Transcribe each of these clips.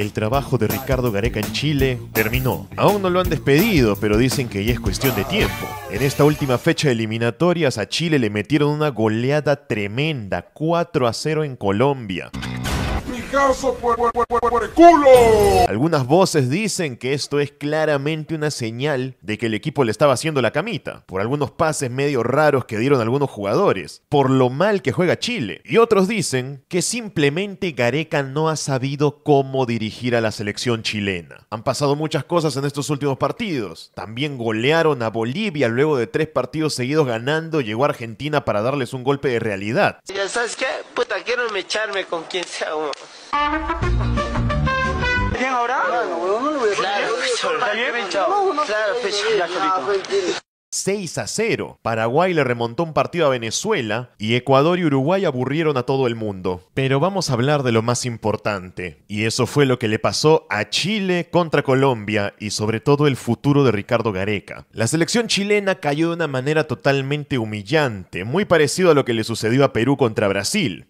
El trabajo de Ricardo Gareca en Chile terminó. Aún no lo han despedido, pero dicen que ya es cuestión de tiempo. En esta última fecha de eliminatorias a Chile le metieron una goleada tremenda, 4 a 0 en Colombia por, culo. Algunas voces dicen que esto es claramente una señal de que el equipo le estaba haciendo la camita, por algunos pases medio raros que dieron algunos jugadores, por lo mal que juega Chile. Y otros dicen que simplemente Gareca no ha sabido cómo dirigir a la selección chilena. Han pasado muchas cosas en estos últimos partidos. También golearon a Bolivia luego de tres partidos seguidos ganando, llegó a Argentina para darles un golpe de realidad. Ya sabes qué, puta, quiero echarme con quien sea uno. 6 pues, pues, a 0. Paraguay le remontó un partido a Venezuela y Ecuador y Uruguay aburrieron a todo el mundo. Pero vamos a hablar de lo más importante. Y eso fue lo que le pasó a Chile contra Colombia y sobre todo el futuro de Ricardo Gareca. La selección chilena cayó de una manera totalmente humillante, muy parecido a lo que le sucedió a Perú contra Brasil.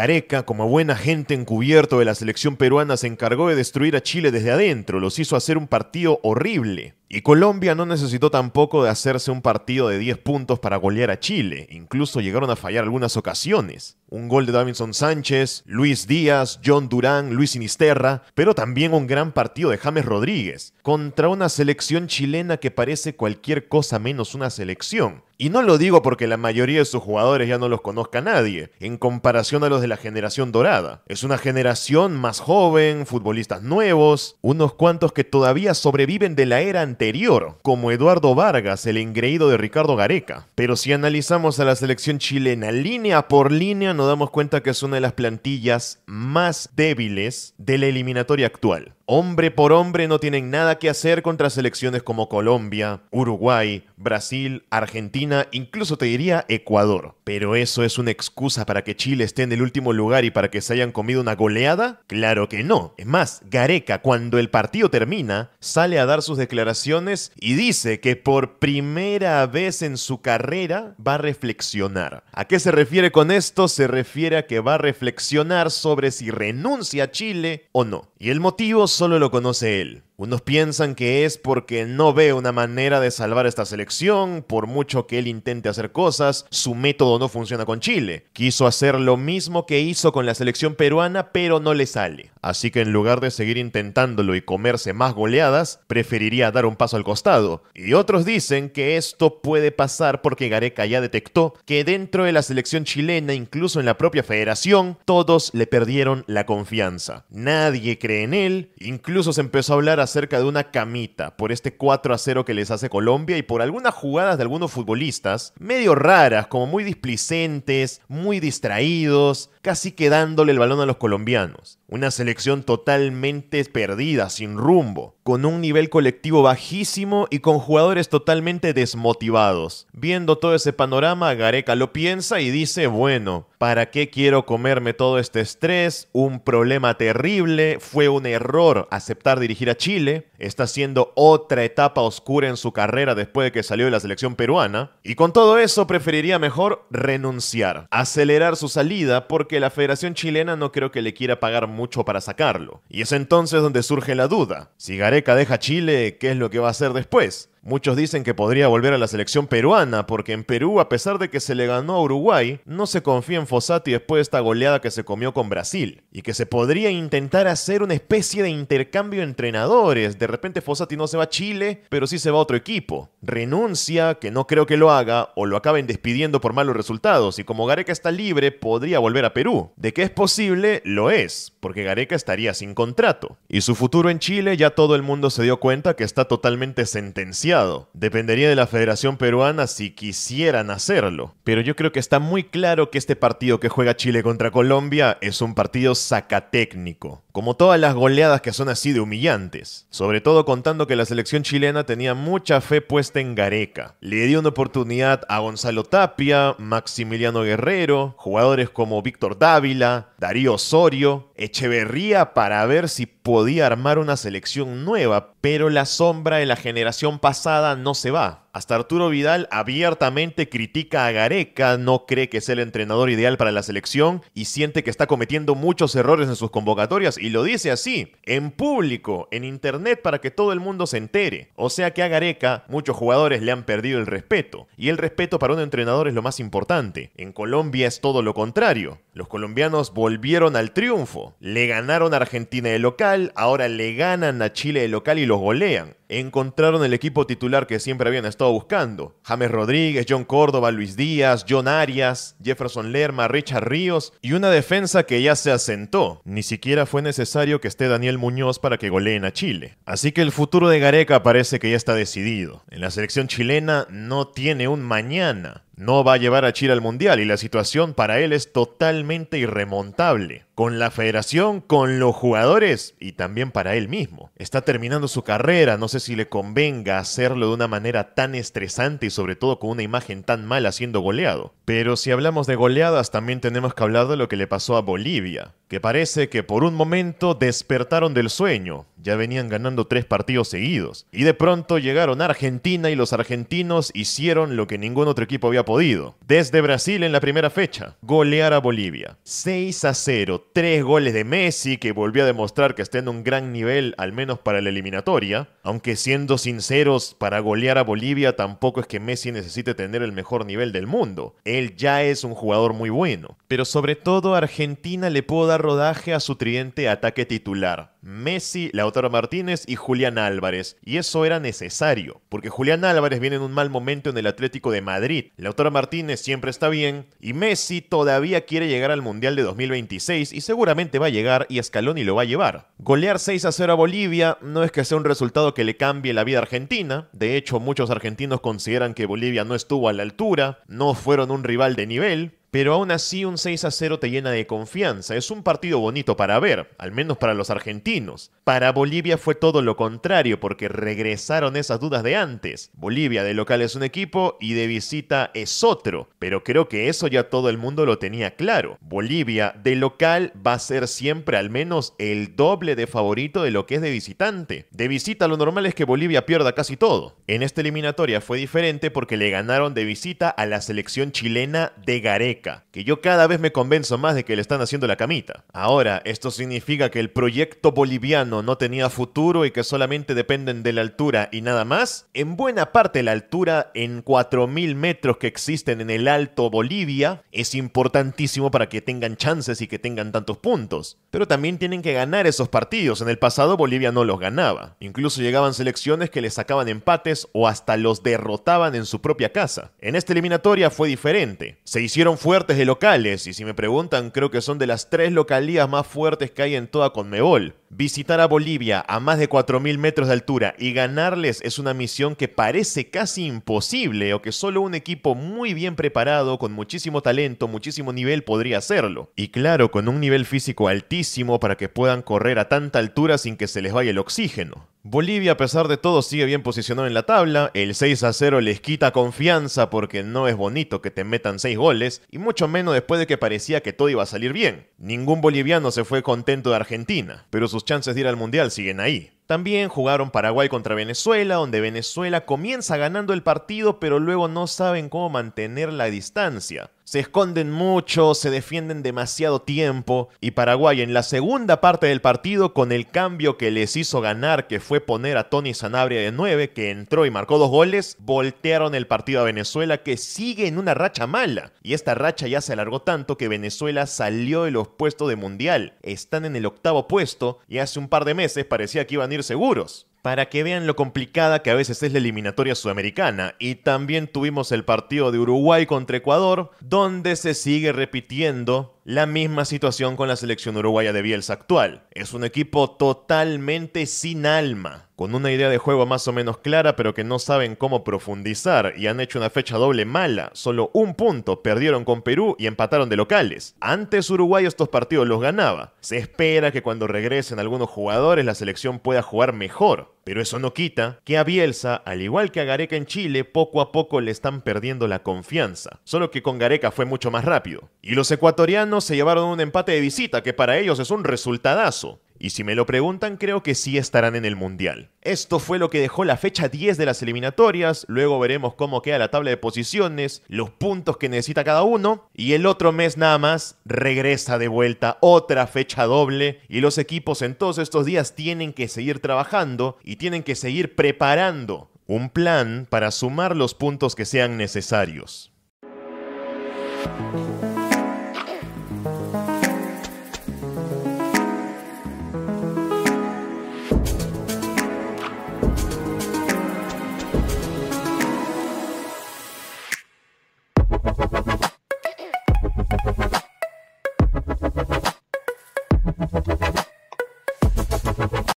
Careca, como buena gente encubierto de la selección peruana, se encargó de destruir a Chile desde adentro, los hizo hacer un partido horrible. Y Colombia no necesitó tampoco de hacerse un partido de 10 puntos para golear a Chile, incluso llegaron a fallar algunas ocasiones. Un gol de Davinson Sánchez, Luis Díaz, John Durán, Luis Sinisterra, pero también un gran partido de James Rodríguez, contra una selección chilena que parece cualquier cosa menos una selección y no lo digo porque la mayoría de sus jugadores ya no los conozca nadie, en comparación a los de la generación dorada. Es una generación más joven, futbolistas nuevos, unos cuantos que todavía sobreviven de la era anterior, como Eduardo Vargas, el engreído de Ricardo Gareca. Pero si analizamos a la selección chilena línea por línea, nos damos cuenta que es una de las plantillas más débiles de la eliminatoria actual hombre por hombre no tienen nada que hacer contra selecciones como Colombia, Uruguay, Brasil, Argentina, incluso te diría Ecuador. Pero eso es una excusa para que Chile esté en el último lugar y para que se hayan comido una goleada? Claro que no. Es más, Gareca cuando el partido termina sale a dar sus declaraciones y dice que por primera vez en su carrera va a reflexionar. ¿A qué se refiere con esto? Se refiere a que va a reflexionar sobre si renuncia a Chile o no. Y el motivo solo lo conoce él. Unos piensan que es porque no ve una manera de salvar esta selección, por mucho que él intente hacer cosas, su método no funciona con Chile. Quiso hacer lo mismo que hizo con la selección peruana, pero no le sale. Así que en lugar de seguir intentándolo y comerse más goleadas, preferiría dar un paso al costado. Y otros dicen que esto puede pasar porque Gareca ya detectó que dentro de la selección chilena, incluso en la propia federación, todos le perdieron la confianza. Nadie cree en él, incluso se empezó a hablar a acerca de una camita por este 4 a 0 que les hace Colombia y por algunas jugadas de algunos futbolistas medio raras, como muy displicentes, muy distraídos, casi quedándole el balón a los colombianos. Una selección totalmente perdida, sin rumbo, con un nivel colectivo bajísimo y con jugadores totalmente desmotivados. Viendo todo ese panorama, Gareca lo piensa y dice, bueno, ¿para qué quiero comerme todo este estrés? Un problema terrible, fue un error aceptar dirigir a Chile Chile está siendo otra etapa oscura en su carrera después de que salió de la selección peruana. Y con todo eso preferiría mejor renunciar, acelerar su salida porque la Federación Chilena no creo que le quiera pagar mucho para sacarlo. Y es entonces donde surge la duda. Si Gareca deja Chile, ¿qué es lo que va a hacer después? Muchos dicen que podría volver a la selección peruana, porque en Perú, a pesar de que se le ganó a Uruguay, no se confía en Fossati después de esta goleada que se comió con Brasil, y que se podría intentar hacer una especie de intercambio de entrenadores, de repente Fossati no se va a Chile, pero sí se va a otro equipo. Renuncia, que no creo que lo haga, o lo acaben despidiendo por malos resultados, y como Gareca está libre, podría volver a Perú. De que es posible, lo es, porque Gareca estaría sin contrato. Y su futuro en Chile ya todo el mundo se dio cuenta que está totalmente sentenciado. Dependería de la Federación Peruana si quisieran hacerlo. Pero yo creo que está muy claro que este partido que juega Chile contra Colombia es un partido sacatécnico. Como todas las goleadas que son así de humillantes. Sobre todo contando que la selección chilena tenía mucha fe puesta en Gareca. Le dio una oportunidad a Gonzalo Tapia, Maximiliano Guerrero, jugadores como Víctor Dávila, Darío Osorio, Echeverría para ver si podía armar una selección nueva, pero la sombra de la generación pasada no se va. Hasta Arturo Vidal abiertamente critica a Gareca, no cree que es el entrenador ideal para la selección y siente que está cometiendo muchos errores en sus convocatorias y lo dice así, en público, en internet para que todo el mundo se entere. O sea que a Gareca muchos jugadores le han perdido el respeto y el respeto para un entrenador es lo más importante. En Colombia es todo lo contrario. Los colombianos volvieron al triunfo, le ganaron a Argentina de local, ahora le ganan a Chile de local y los golean encontraron el equipo titular que siempre habían estado buscando. James Rodríguez, John Córdoba, Luis Díaz, John Arias, Jefferson Lerma, Richard Ríos y una defensa que ya se asentó. Ni siquiera fue necesario que esté Daniel Muñoz para que goleen a Chile. Así que el futuro de Gareca parece que ya está decidido. En la selección chilena no tiene un mañana. No va a llevar a Chile al Mundial y la situación para él es totalmente irremontable con la federación, con los jugadores y también para él mismo. Está terminando su carrera, no sé si le convenga hacerlo de una manera tan estresante y sobre todo con una imagen tan mala siendo goleado. Pero si hablamos de goleadas, también tenemos que hablar de lo que le pasó a Bolivia, que parece que por un momento despertaron del sueño, ya venían ganando tres partidos seguidos, y de pronto llegaron a Argentina y los argentinos hicieron lo que ningún otro equipo había podido. Desde Brasil en la primera fecha, golear a Bolivia, 6 a 0, tres goles de Messi, que volvió a demostrar que está en un gran nivel, al menos para la eliminatoria. Aunque siendo sinceros, para golear a Bolivia tampoco es que Messi necesite tener el mejor nivel del mundo. Él ya es un jugador muy bueno. Pero sobre todo Argentina le pudo dar rodaje a su tridente ataque titular. Messi, Lautaro Martínez y Julián Álvarez. Y eso era necesario, porque Julián Álvarez viene en un mal momento en el Atlético de Madrid. Lautaro Martínez siempre está bien y Messi todavía quiere llegar al Mundial de 2026 y seguramente va a llegar y Scaloni lo va a llevar. Golear 6 a 0 a Bolivia no es que sea un resultado que le cambie la vida Argentina. De hecho, muchos argentinos consideran que Bolivia no estuvo a la altura, no fueron un rival de nivel, pero aún así un 6 a 0 te llena de confianza. Es un partido bonito para ver, al menos para los argentinos. Para Bolivia fue todo lo contrario porque regresaron esas dudas de antes. Bolivia de local es un equipo y de visita es otro, pero creo que eso ya todo el mundo lo tenía claro. Bolivia de local va a ser siempre al menos el doble de favorito de lo que es de visitante. De visita lo normal es que Bolivia pierda casi todo. En esta eliminatoria fue diferente porque le ganaron de visita a la selección chilena de Gareca que yo cada vez me convenzo más de que le están haciendo la camita. Ahora, esto significa que el proyecto boliviano no tenía futuro y que solamente dependen de la altura y nada más. En buena parte la altura en 4.000 metros que existen en el Alto Bolivia es importantísimo para que tengan chances y que tengan tantos puntos. Pero también tienen que ganar esos partidos. En el pasado Bolivia no los ganaba. Incluso llegaban selecciones que les sacaban empates o hasta los derrotaban en su propia casa. En esta eliminatoria fue diferente. Se hicieron fuertes fuertes de locales, y si me preguntan, creo que son de las tres localías más fuertes que hay en toda Conmebol. Visitar a Bolivia a más de 4.000 metros de altura y ganarles es una misión que parece casi imposible o que solo un equipo muy bien preparado, con muchísimo talento, muchísimo nivel podría hacerlo. Y claro, con un nivel físico altísimo para que puedan correr a tanta altura sin que se les vaya el oxígeno. Bolivia, a pesar de todo, sigue bien posicionado en la tabla. El 6 a 0 les quita confianza porque no es bonito que te metan 6 goles, y mucho menos después de que parecía que todo iba a salir bien. Ningún boliviano se fue contento de Argentina, pero sus chances de ir al Mundial siguen ahí. También jugaron Paraguay contra Venezuela, donde Venezuela comienza ganando el partido, pero luego no saben cómo mantener la distancia se esconden mucho, se defienden demasiado tiempo y Paraguay en la segunda parte del partido con el cambio que les hizo ganar, que fue poner a Tony Sanabria de 9, que entró y marcó dos goles, voltearon el partido a Venezuela que sigue en una racha mala y esta racha ya se alargó tanto que Venezuela salió de los puestos de mundial, están en el octavo puesto y hace un par de meses parecía que iban a ir seguros para que vean lo complicada que a veces es la eliminatoria sudamericana. Y también tuvimos el partido de Uruguay contra Ecuador, donde se sigue repitiendo la misma situación con la selección uruguaya de Bielsa actual. Es un equipo totalmente sin alma, con una idea de juego más o menos clara, pero que no saben cómo profundizar y han hecho una fecha doble mala. Solo un punto, perdieron con Perú y empataron de locales. Antes Uruguay estos partidos los ganaba. Se espera que cuando regresen algunos jugadores la selección pueda jugar mejor. Pero eso no quita que a Bielsa, al igual que a Gareca en Chile, poco a poco le están perdiendo la confianza. Solo que con Gareca fue mucho más rápido. Y los ecuatorianos se llevaron un empate de visita que para ellos es un resultadazo. Y si me lo preguntan, creo que sí estarán en el Mundial. Esto fue lo que dejó la fecha 10 de las eliminatorias, luego veremos cómo queda la tabla de posiciones, los puntos que necesita cada uno, y el otro mes nada más regresa de vuelta otra fecha doble, y los equipos en todos estos días tienen que seguir trabajando y tienen que seguir preparando un plan para sumar los puntos que sean necesarios.